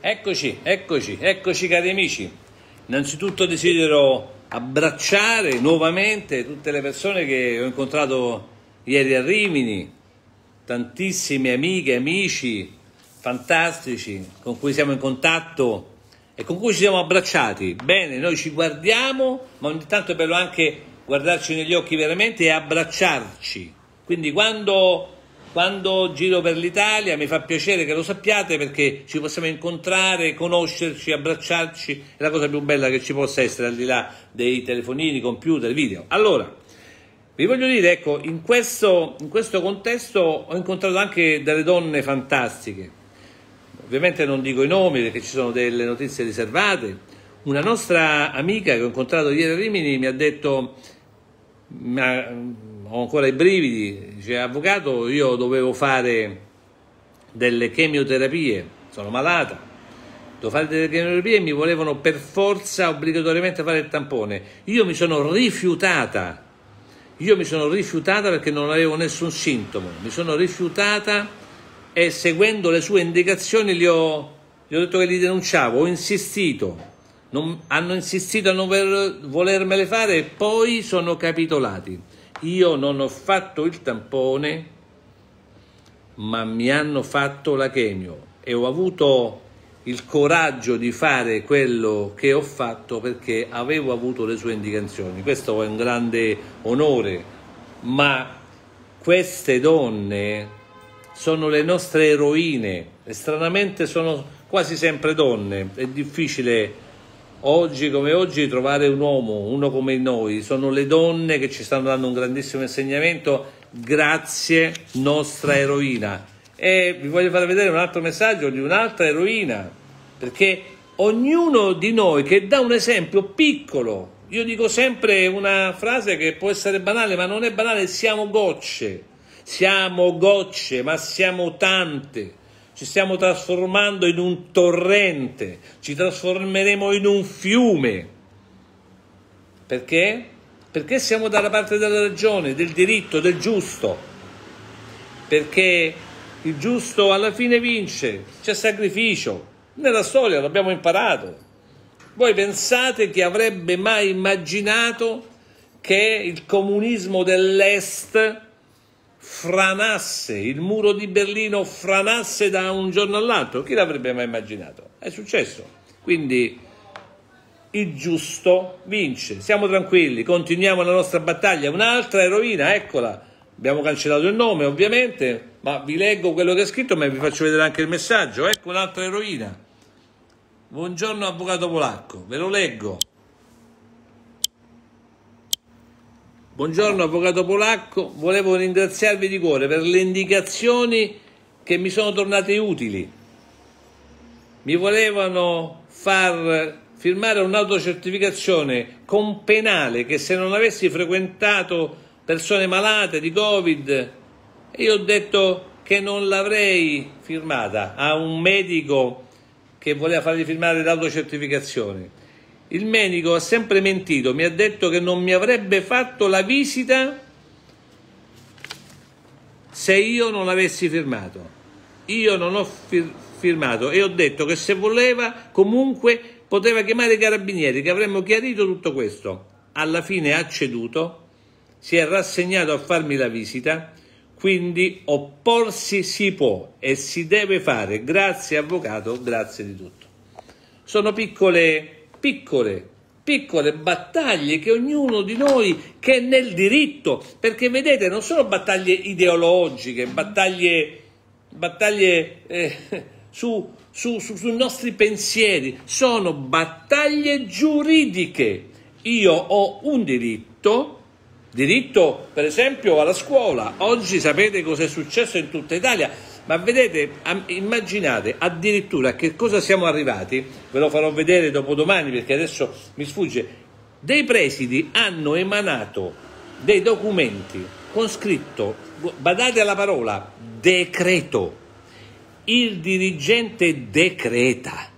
Eccoci, eccoci, eccoci cari amici. Innanzitutto desidero abbracciare nuovamente tutte le persone che ho incontrato ieri a Rimini, tantissime amiche, amici fantastici con cui siamo in contatto e con cui ci siamo abbracciati. Bene, noi ci guardiamo, ma ogni tanto è bello anche guardarci negli occhi veramente e abbracciarci. Quindi quando quando giro per l'Italia mi fa piacere che lo sappiate perché ci possiamo incontrare, conoscerci, abbracciarci, è la cosa più bella che ci possa essere al di là dei telefonini, computer, video. Allora, vi voglio dire, ecco, in questo, in questo contesto ho incontrato anche delle donne fantastiche, ovviamente non dico i nomi perché ci sono delle notizie riservate, una nostra amica che ho incontrato ieri a Rimini mi ha detto... Ma, ho ancora i brividi, dice avvocato io dovevo fare delle chemioterapie, sono malata, devo fare delle chemioterapie e mi volevano per forza obbligatoriamente fare il tampone, io mi sono rifiutata, io mi sono rifiutata perché non avevo nessun sintomo, mi sono rifiutata e seguendo le sue indicazioni gli ho, gli ho detto che li denunciavo, ho insistito. Non, hanno insistito a non volermele fare e poi sono capitolati io non ho fatto il tampone, ma mi hanno fatto la chemio e ho avuto il coraggio di fare quello che ho fatto perché avevo avuto le sue indicazioni. Questo è un grande onore, ma queste donne sono le nostre eroine e stranamente sono quasi sempre donne, è difficile oggi come oggi trovare un uomo, uno come noi, sono le donne che ci stanno dando un grandissimo insegnamento, grazie nostra eroina. E vi voglio far vedere un altro messaggio di un'altra eroina, perché ognuno di noi che dà un esempio piccolo, io dico sempre una frase che può essere banale, ma non è banale, siamo gocce, siamo gocce, ma siamo tante ci stiamo trasformando in un torrente, ci trasformeremo in un fiume. Perché? Perché siamo dalla parte della ragione, del diritto, del giusto. Perché il giusto alla fine vince, c'è sacrificio. Nella storia l'abbiamo imparato. Voi pensate che avrebbe mai immaginato che il comunismo dell'Est franasse, il muro di Berlino franasse da un giorno all'altro, chi l'avrebbe mai immaginato? È successo. Quindi il giusto vince, siamo tranquilli, continuiamo la nostra battaglia. Un'altra eroina, eccola, abbiamo cancellato il nome ovviamente, ma vi leggo quello che è scritto, ma vi faccio vedere anche il messaggio. Ecco un'altra eroina. Buongiorno avvocato polacco, ve lo leggo. Buongiorno avvocato polacco, volevo ringraziarvi di cuore per le indicazioni che mi sono tornate utili. Mi volevano far firmare un'autocertificazione con penale che se non avessi frequentato persone malate di Covid, io ho detto che non l'avrei firmata a un medico che voleva fargli firmare l'autocertificazione. Il medico ha sempre mentito, mi ha detto che non mi avrebbe fatto la visita se io non avessi firmato. Io non ho fir firmato e ho detto che se voleva comunque poteva chiamare i carabinieri che avremmo chiarito tutto questo. Alla fine ha ceduto, si è rassegnato a farmi la visita, quindi opporsi si può e si deve fare. Grazie avvocato, grazie di tutto. Sono piccole piccole piccole battaglie che ognuno di noi che è nel diritto, perché vedete non sono battaglie ideologiche, battaglie, battaglie eh, su, su, su, sui nostri pensieri, sono battaglie giuridiche. Io ho un diritto, diritto per esempio alla scuola, oggi sapete cosa è successo in tutta Italia, ma vedete, immaginate addirittura a che cosa siamo arrivati, ve lo farò vedere dopo domani perché adesso mi sfugge, dei presidi hanno emanato dei documenti con scritto, badate alla parola, decreto. Il dirigente decreta.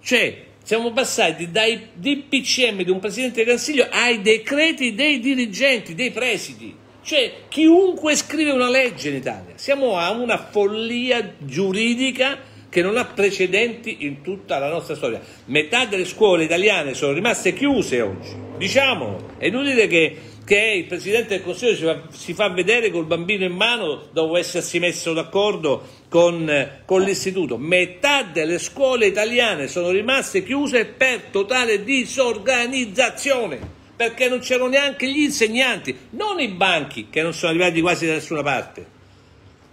Cioè, siamo passati dai DPCM di un presidente del Consiglio ai decreti dei dirigenti, dei presidi. Cioè, chiunque scrive una legge in Italia, siamo a una follia giuridica che non ha precedenti in tutta la nostra storia. Metà delle scuole italiane sono rimaste chiuse oggi, diciamolo. È inutile che, che il Presidente del Consiglio si fa, si fa, vedere col bambino in mano dopo essersi messo d'accordo con, con l'istituto. Metà delle scuole italiane sono rimaste chiuse per totale disorganizzazione perché non c'erano neanche gli insegnanti, non i banchi che non sono arrivati quasi da nessuna parte.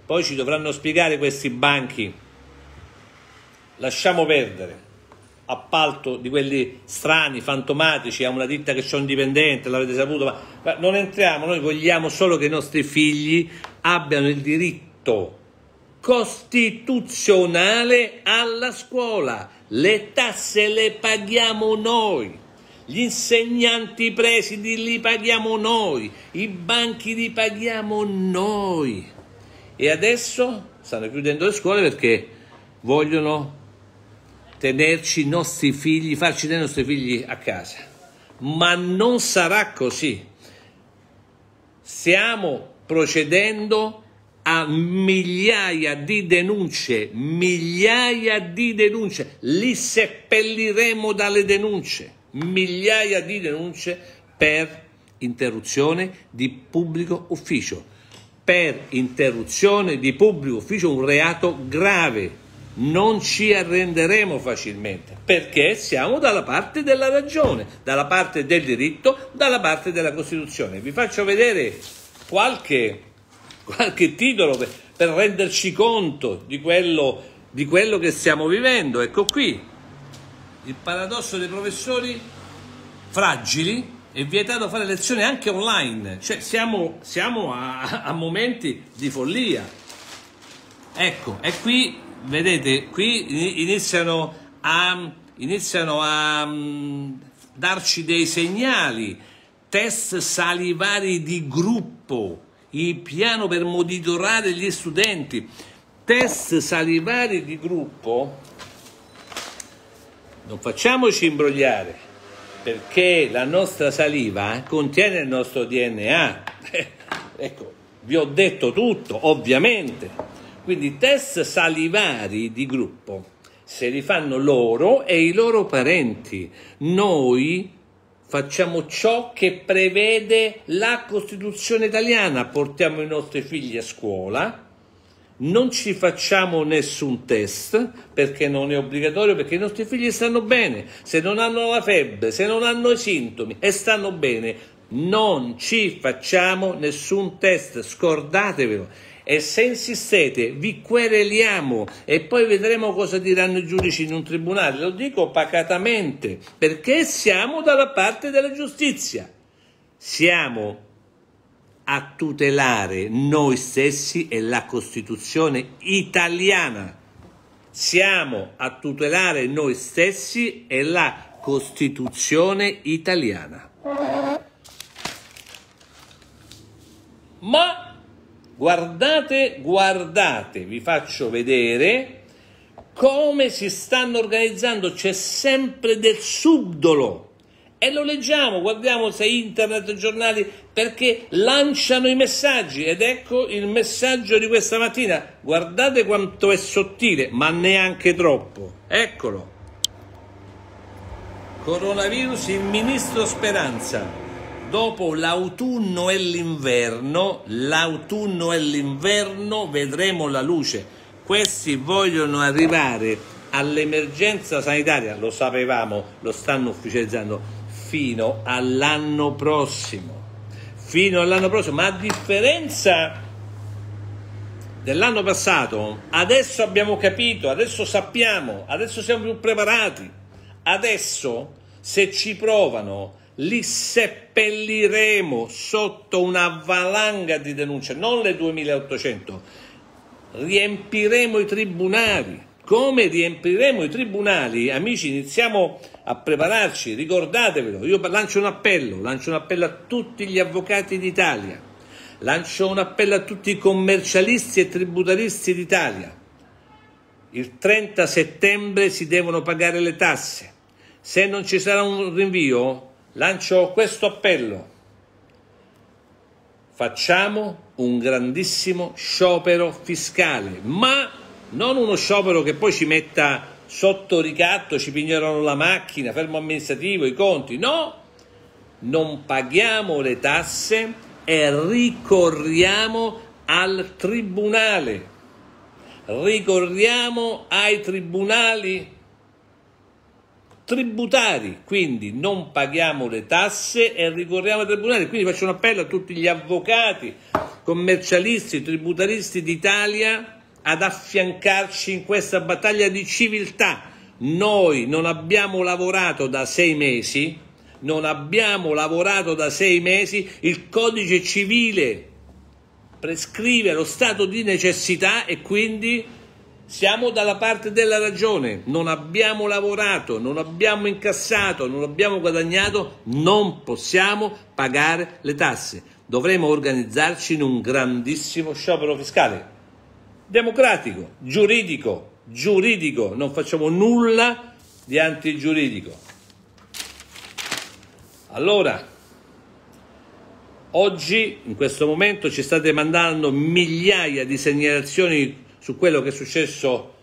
Poi ci dovranno spiegare questi banchi. Lasciamo perdere. Appalto di quelli strani, fantomatici, a una ditta che c'è un dipendente, l'avete saputo, ma, ma non entriamo, noi vogliamo solo che i nostri figli abbiano il diritto costituzionale alla scuola. Le tasse le paghiamo noi. Gli insegnanti presidi li paghiamo noi, i banchi li paghiamo noi. E adesso stanno chiudendo le scuole perché vogliono tenerci i nostri figli, farci dei nostri figli a casa. Ma non sarà così. Stiamo procedendo a migliaia di denunce, migliaia di denunce, li seppelliremo dalle denunce migliaia di denunce per interruzione di pubblico ufficio. Per interruzione di pubblico ufficio un reato grave. Non ci arrenderemo facilmente perché siamo dalla parte della ragione, dalla parte del diritto, dalla parte della Costituzione. Vi faccio vedere qualche, qualche titolo per, per renderci conto di quello, di quello che stiamo vivendo. Ecco qui il paradosso dei professori fragili è vietato fare lezioni anche online, cioè siamo, siamo a, a, momenti di follia. Ecco, e qui, vedete, qui iniziano a, iniziano a um, darci dei segnali, test salivari di gruppo, il piano per monitorare gli studenti, test salivari di gruppo, non facciamoci imbrogliare, perché la nostra saliva contiene il nostro DNA. ecco, vi ho detto tutto, ovviamente. Quindi test salivari di gruppo se li fanno loro e i loro parenti. Noi facciamo ciò che prevede la Costituzione italiana, portiamo i nostri figli a scuola, non ci facciamo nessun test perché non è obbligatorio, perché i nostri figli stanno bene, se non hanno la febbre, se non hanno i sintomi e stanno bene, non ci facciamo nessun test, scordatevelo. E se insistete, vi quereliamo e poi vedremo cosa diranno i giudici in un tribunale. Lo dico pacatamente perché siamo dalla parte della giustizia. Siamo a tutelare noi stessi e la Costituzione italiana. Siamo a tutelare noi stessi e la Costituzione italiana. Ma guardate, guardate, vi faccio vedere come si stanno organizzando, c'è sempre del subdolo e lo leggiamo, guardiamo se internet, giornali, perché lanciano i messaggi ed ecco il messaggio di questa mattina. Guardate quanto è sottile, ma neanche troppo. Eccolo. Coronavirus, il ministro Speranza dopo l'autunno e l'inverno, l'autunno e l'inverno vedremo la luce. Questi vogliono arrivare all'emergenza sanitaria, lo sapevamo, lo stanno ufficializzando, fino all'anno prossimo. Fino all'anno prossimo, ma a differenza dell'anno passato, adesso abbiamo capito, adesso sappiamo, adesso siamo più preparati. Adesso, se ci provano, li seppelliremo sotto una valanga di denunce, non le 2800. Riempiremo i tribunali come riempiremo i tribunali? Amici, iniziamo a prepararci, ricordatevelo. Io lancio un appello, lancio un appello a tutti gli avvocati d'Italia, lancio un appello a tutti i commercialisti e tributaristi d'Italia. Il 30 settembre si devono pagare le tasse. Se non ci sarà un rinvio, lancio questo appello. Facciamo un grandissimo sciopero fiscale, ma non uno sciopero che poi ci metta sotto ricatto, ci piglieranno la macchina, fermo amministrativo, i conti, no, non paghiamo le tasse e ricorriamo al tribunale, ricorriamo ai tribunali tributari, quindi non paghiamo le tasse e ricorriamo ai tribunali, quindi faccio un appello a tutti gli avvocati, commercialisti, tributaristi d'Italia, ad affiancarci in questa battaglia di civiltà. Noi non abbiamo lavorato da sei mesi, non abbiamo lavorato da sei mesi, il codice civile prescrive lo stato di necessità e quindi siamo dalla parte della ragione, non abbiamo lavorato, non abbiamo incassato, non abbiamo guadagnato, non possiamo pagare le tasse. Dovremo organizzarci in un grandissimo sciopero fiscale democratico, giuridico, giuridico, non facciamo nulla di antigiuridico. Allora, oggi, in questo momento, ci state mandando migliaia di segnalazioni su quello che è successo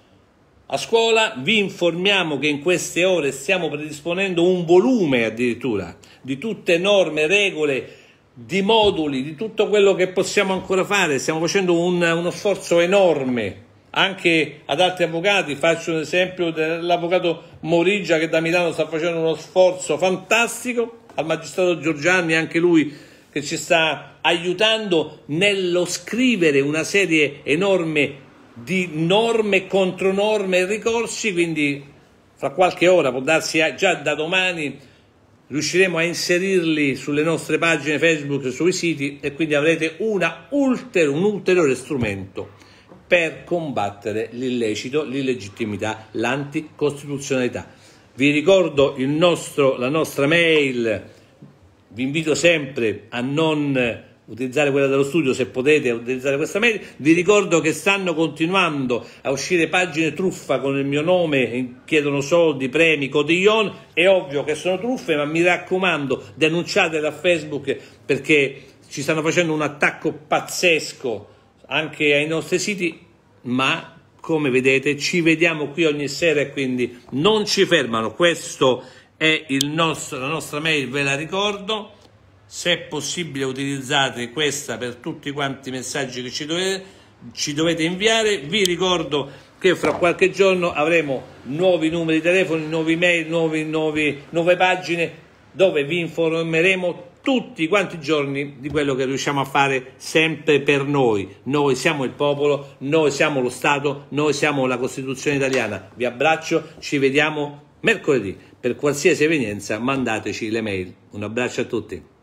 a scuola. Vi informiamo che in queste ore stiamo predisponendo un volume addirittura di tutte norme, regole, di moduli, di tutto quello che possiamo ancora fare. Stiamo facendo un, uno sforzo enorme anche ad altri avvocati. Faccio un esempio dell'avvocato Morigia che da Milano sta facendo uno sforzo fantastico, al magistrato Giorgiani, anche lui che ci sta aiutando nello scrivere una serie enorme di norme, contronorme e ricorsi, quindi fra qualche ora, può darsi eh, già da domani, riusciremo a inserirli sulle nostre pagine Facebook e sui siti e quindi avrete ulter un ulteriore strumento per combattere l'illecito, l'illegittimità, l'anticostituzionalità. Vi ricordo nostro, la nostra mail, vi invito sempre a non utilizzare quella dello studio se potete utilizzare questa mail. Vi ricordo che stanno continuando a uscire pagine truffa con il mio nome, chiedono soldi, premi, cotillon. È ovvio che sono truffe, ma mi raccomando, denunciatele a Facebook perché ci stanno facendo un attacco pazzesco anche ai nostri siti, ma come vedete ci vediamo qui ogni sera e quindi non ci fermano. Questo è nostro, la nostra mail, ve la ricordo se è possibile utilizzate questa per tutti quanti i messaggi che ci dovete, ci dovete inviare. Vi ricordo che fra qualche giorno avremo nuovi numeri di telefono, nuovi mail, nuovi, nuovi, nuove pagine dove vi informeremo tutti quanti i giorni di quello che riusciamo a fare sempre per noi. Noi siamo il popolo, noi siamo lo Stato, noi siamo la Costituzione italiana. Vi abbraccio, ci vediamo mercoledì. Per qualsiasi evenienza mandateci le mail. Un abbraccio a tutti.